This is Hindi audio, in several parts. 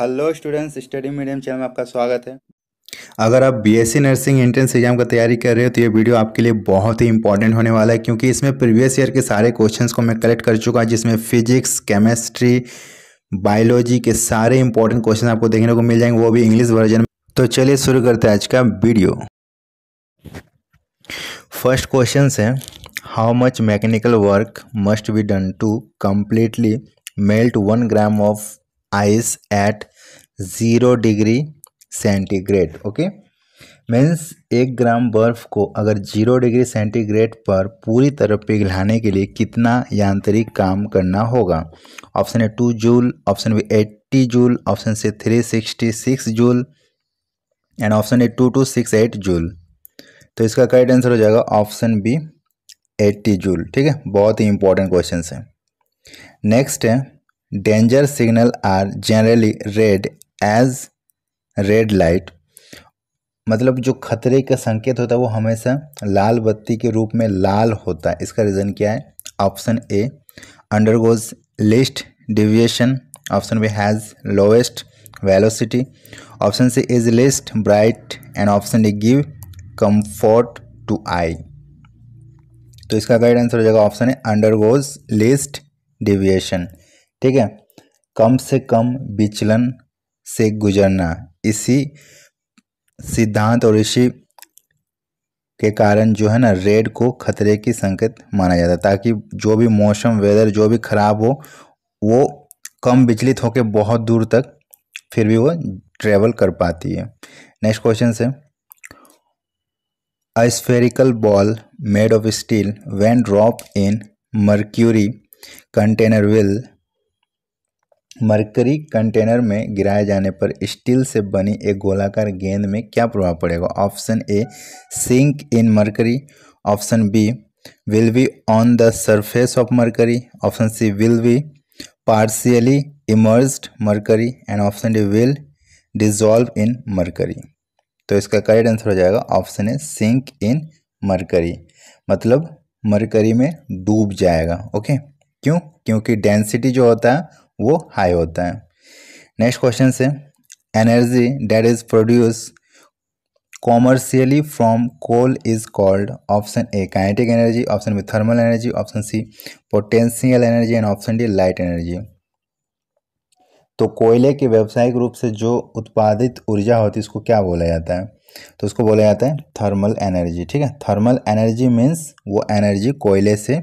Hello students study medium channel में आपका स्वागत है अगर आप बीएससी नर्सिंग एंट्रेंस एग्जाम का तैयारी कर रहे हो तो ये वीडियो आपके लिए बहुत ही इंपॉर्टेंट होने वाला है क्योंकि इसमें प्रीवियस ईयर के सारे क्वेश्चंस को मैं कलेक्ट कर चुका जिसमें फिजिक्स केमेस्ट्री बायोलॉजी के सारे इंपॉर्टेंट क्वेश्चन आपको देखने को मिल जाएंगे वो भी इंग्लिश वर्जन में तो चलिए शुरू करते हैं आज का वीडियो फर्स्ट क्वेश्चन है how much mechanical work must be done to completely melt one gram of ice at zero degree centigrade okay means एक ग्राम बर्फ को अगर जीरो डिग्री सेंटीग्रेड पर पूरी तरह पिघलाने के लिए कितना यांत्रिक काम करना होगा option A two joule option B eighty joule option C three sixty six joule and option A two two six eight joule तो इसका करेक्ट आंसर हो जाएगा ऑप्शन बी एट्टी जूल ठीक है बहुत ही इंपॉर्टेंट क्वेश्चन है नेक्स्ट है Danger signal are generally red as red light मतलब जो खतरे का संकेत होता है वो हमेशा लाल बत्ती के रूप में लाल होता है इसका रीज़न क्या है option A undergoes least deviation option B has lowest velocity option C is least bright and option D give comfort to eye तो इसका गाइड आंसर हो जाएगा ऑप्शन है अंडरगोज लिस्ट डिविएशन ठीक है कम से कम विचलन से गुजरना इसी सिद्धांत और इसी के कारण जो है ना रेड को खतरे की संकेत माना जाता है ताकि जो भी मौसम वेदर जो भी ख़राब हो वो कम विचलित होकर बहुत दूर तक फिर भी वो ट्रेवल कर पाती है नेक्स्ट क्वेश्चन से a spherical ball made of steel when drop in mercury container will mercury container में गिराए जाने पर स्टील से बनी एक गोलाकार गेंद में क्या प्रभाव पड़ेगा option A sink in mercury option B will be on the surface of mercury option C will be partially emerge mercury and option D will dissolve in mercury तो इसका करेक्ट आंसर हो जाएगा option A sink in mercury मतलब मरकरी में डूब जाएगा ओके क्यों क्योंकि डेंसिटी जो होता है वो हाई होता है नेक्स्ट क्वेश्चन से energy that is produce commercially from coal is called option A kinetic energy option B thermal energy option C potential energy and option D light energy तो कोयले के व्यावसायिक रूप से जो उत्पादित ऊर्जा होती है उसको क्या बोला जाता है तो उसको बोला जाता है थर्मल एनर्जी ठीक है थर्मल एनर्जी मीन्स वो एनर्जी कोयले से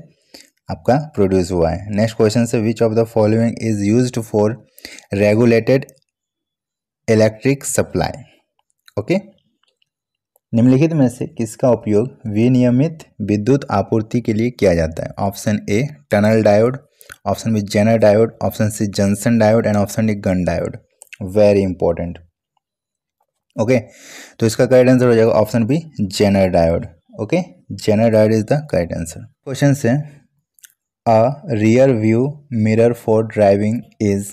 आपका प्रोड्यूस हुआ है नेक्स्ट क्वेश्चन से which of the following is use for regulated electric supply okay निम्नलिखित में से किसका उपयोग विनियमित विद्युत आपूर्ति के लिए किया जाता है option A tunnel diode option B zener diode option C junction diode and option D gunn diode very important okay तो इसका करेक्ट आंसर हो जाएगा option B zener diode okay zener diode is the correct answer question से a rear view mirror for driving is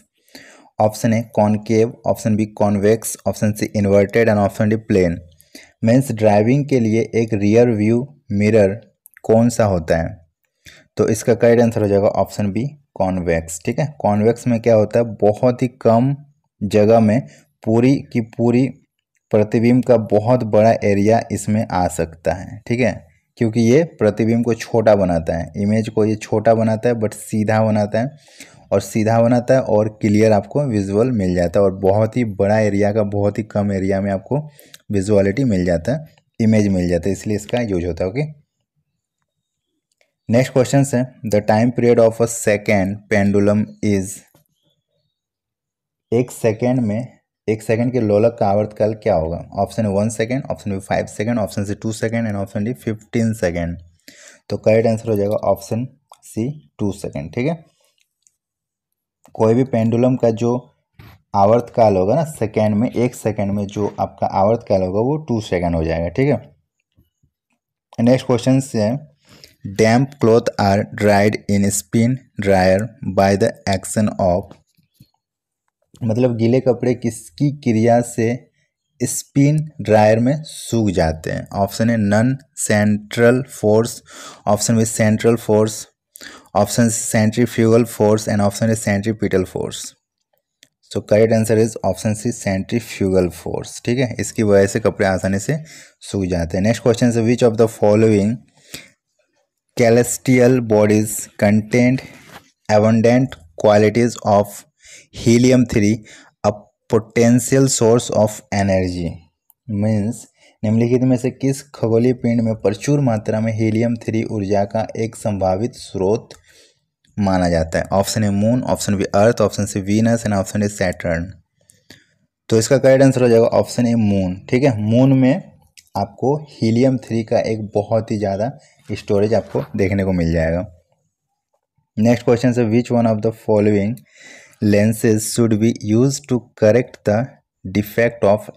option A concave option B convex option C inverted and option D plane means driving के लिए एक रियर व्यू मिरर कौन सा होता है तो इसका करेक्ट आंसर हो जाएगा ऑप्शन बी कॉन्वेक्स ठीक है कॉन्वेक्स में क्या होता है बहुत ही कम जगह में पूरी की पूरी प्रतिबिंब का बहुत बड़ा एरिया इसमें आ सकता है ठीक है क्योंकि ये प्रतिबिंब को छोटा बनाता है इमेज को ये छोटा बनाता है बट सीधा बनाता है और सीधा बनाता है और क्लियर आपको विजुअल मिल जाता है और बहुत ही बड़ा एरिया का बहुत ही कम एरिया में आपको विजुअलिटी मिल जाता है इमेज मिल जाता है इसलिए इसका यूज होता है ओके नेक्स्ट क्वेश्चन है the time period of a second pendulum is एक सेकेंड में एक सेकंड के लोलक का आवर्तकाल क्या होगा option A one second option B five second option C two second and option D fifteen second तो करेक्ट आंसर हो जाएगा ऑप्शन सी टू सेकेंड ठीक है कोई भी पेंडुलम का जो आवर्तकाल होगा ना सेकेंड में एक सेकेंड में जो आपका आवर्तकाल होगा वो टू सेकेंड हो जाएगा ठीक है नेक्स्ट क्वेश्चन से damp cloth are dried in spin dryer by the action of मतलब गीले कपड़े किसकी क्रिया से स्पिन ड्रायर में सूख जाते हैं ऑप्शन है non central force option B central force option centrifugal force and option is centripetal force so correct answer is option C centrifugal force ठीक है इसकी वजह से कपड़े आसानी से सूख जाते हैं नेक्स्ट क्वेश्चन है which of the following celestial bodies content abundant qualities of helium three a potential source of energy means निम्नलिखित में से किस खगोलीय पिंड में प्रचुर मात्रा में हीलियम थ्री ऊर्जा का एक संभावित स्रोत माना जाता है option A moon option B earth option C Venus and option A Saturn तो इसका करेक्ट आंसर हो जाएगा ऑप्शन ए मून ठीक है मून में आपको हीलियम थ्री का एक बहुत ही ज़्यादा स्टोरेज आपको देखने को मिल जाएगा नेक्स्ट क्वेश्चन से which one of the following lenses should be used to correct the defect of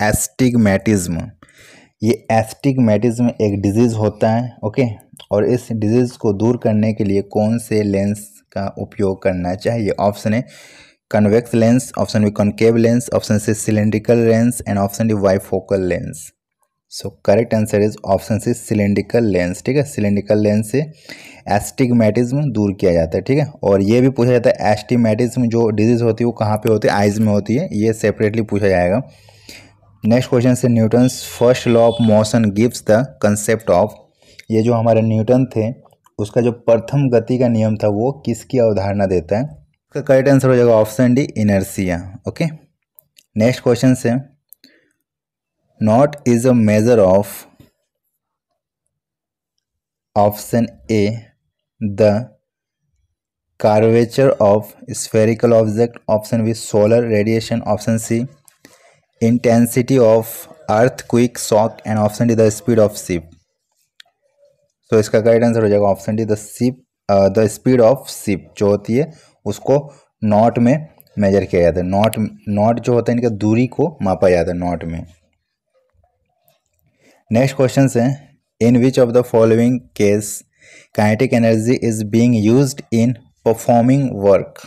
astigmatism ये एस्टिगमेटिज्म एक डिजीज़ होता है ओके और इस डिजीज़ को दूर करने के लिए कौन से लेंस का उपयोग करना चाहिए ऑप्शन है convex lens option B concave lens option C cylindrical lens and option D bifocal lens so correct answer is option C cylindrical lens ठीक है सिलेंड्रिकल लेंस से एस्टिगमेटिज्म दूर किया जाता है ठीक है और ये भी पूछा जाता है एस्टिमेटिज्म जो डिजीज़ होती है वो कहाँ पे होती है आइज़ में होती है ये सेपरेटली पूछा जाएगा नेक्स्ट क्वेश्चन से Newton's first law of motion gives the concept of ये जो हमारे न्यूटन थे उसका जो प्रथम गति का नियम था वो किसकी अवधारणा देता है करेक्ट आंसर हो जाएगा option D inertia okay next question से not is a measure of option a the curvature of spherical object option b solar radiation option c intensity of earthquake shock and option d the speed of ship so इसका करेक्ट आंसर हो जाएगा option D the ship the speed of ship जो होती है उसको नॉट में मेजर किया जाता है नॉट नॉट जो होता है इनका दूरी को मापा जाता है नॉट में नेक्स्ट क्वेश्चन है in which of the following case kinetic energy is being used in performing work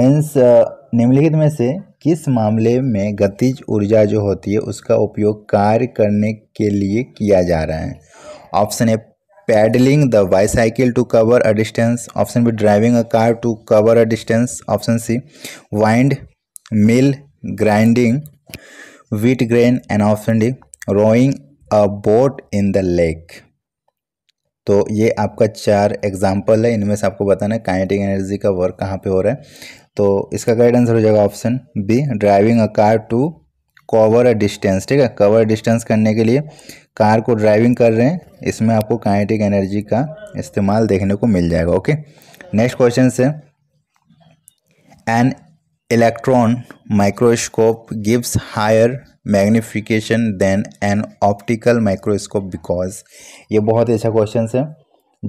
means निम्नलिखित में से किस मामले में गतिज ऊर्जा जो होती है उसका उपयोग कार्य करने के लिए किया जा रहा है option A paddling the bicycle to cover a distance option B driving a car to cover a distance option C wind mill grinding wheat grain and option D rowing a boat in the lake तो ये आपका चार एग्जाम्पल है इनमें से आपको बताना है काइनेटिक एनर्जी का वर्क कहाँ पे हो रहा है तो इसका करेक्ट आंसर हो जाएगा option B driving a car to cover a distance ठीक है कवर डिस्टेंस करने के लिए कार को ड्राइविंग कर रहे हैं इसमें आपको काइनेटिक एनर्जी का इस्तेमाल देखने को मिल जाएगा ओके नेक्स्ट क्वेश्चन से an electron microscope gives higher magnification than an optical microscope because ये बहुत ही अच्छा क्वेश्चन है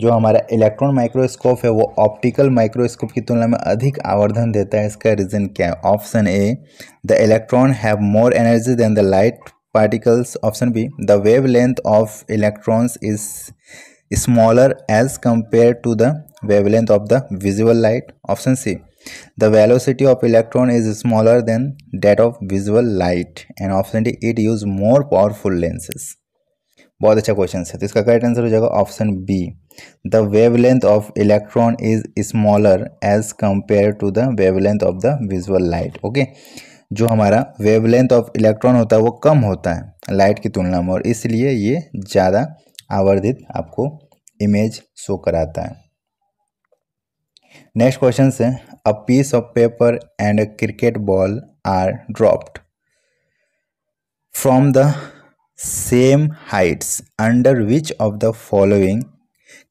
जो हमारा इलेक्ट्रॉन माइक्रोस्कोप है वो ऑप्टिकल माइक्रोस्कोप की तुलना में अधिक आवर्धन देता है इसका रीज़न क्या है option A the electron have more energy than the light particles option B the wave length of electrons is smaller as compare to the wave length of the visible light option C The velocity of electron is smaller than that of visual light and option D it use more powerful lenses. बहुत अच्छा क्वेश्चन है तो इसका करेक्ट आंसर हो जाएगा option B the wavelength of electron is smaller as compare to the wavelength of the visual light okay जो हमारा वेवलेंथ ऑफ इलेक्ट्रॉन होता है वो कम होता है लाइट की तुलना में और इसलिए ये ज़्यादा आवर्धित आपको इमेज शो कराता है नेक्स्ट क्वेश्चन है a piece of paper and a cricket ball are dropped from the same heights under which of the following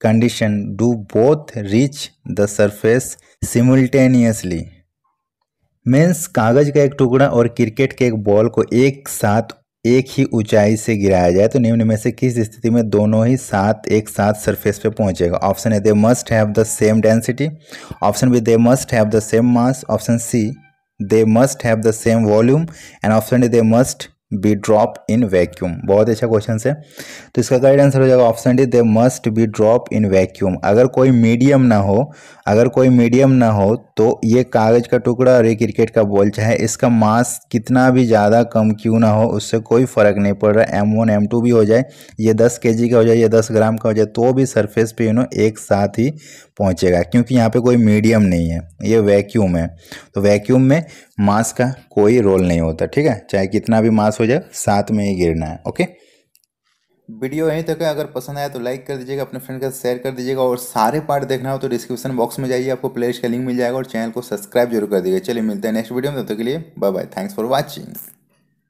condition do both reach the surface simultaneously means कागज का एक टुकड़ा और क्रिकेट के एक बॉल को एक साथ एक ही ऊंचाई से गिराया जाए तो निम्न में से किस स्थिति में दोनों ही साथ एक साथ सरफेस पे पहुंचेगा option A they must have the same density option B they must have the same mass option C they must have the same volume and option D they must be drop in vacuum बहुत अच्छा क्वेश्चन है तो इसका गाइड आंसर हो जाएगा option D they must be drop in vacuum अगर कोई मीडियम ना हो अगर कोई मीडियम ना हो तो ये कागज़ का टुकड़ा और ये क्रिकेट का बॉल चाहे इसका मास कितना भी ज़्यादा कम क्यों ना हो उससे कोई फ़र्क नहीं पड़ रहा एम वन एम टू भी हो जाए ये दस के जी का हो जाए या दस ग्राम का हो जाए तो भी सरफेस पे यू नो एक साथ ही पहुंचेगा क्योंकि यहाँ पे कोई मीडियम नहीं है ये वैक्यूम है तो वैक्यूम में मास का कोई रोल नहीं होता ठीक है चाहे कितना भी मास हो जाए साथ में ही गिरना है ओके वीडियो यहीं तक है अगर पसंद आया तो लाइक कर दीजिएगा अपने फ्रेंड के साथ शेयर कर दीजिएगा और सारे पार्ट देखना हो तो डिस्क्रिप्शन बॉक्स में जाइए आपको प्लेलिस्ट का लिंक मिल जाएगा और चैनल को सब्सक्राइब जरूर कर दीजिएगा चलिए मिलते हैं नेक्स्ट वीडियो में तब तो तक के लिए bye bye thanks for watching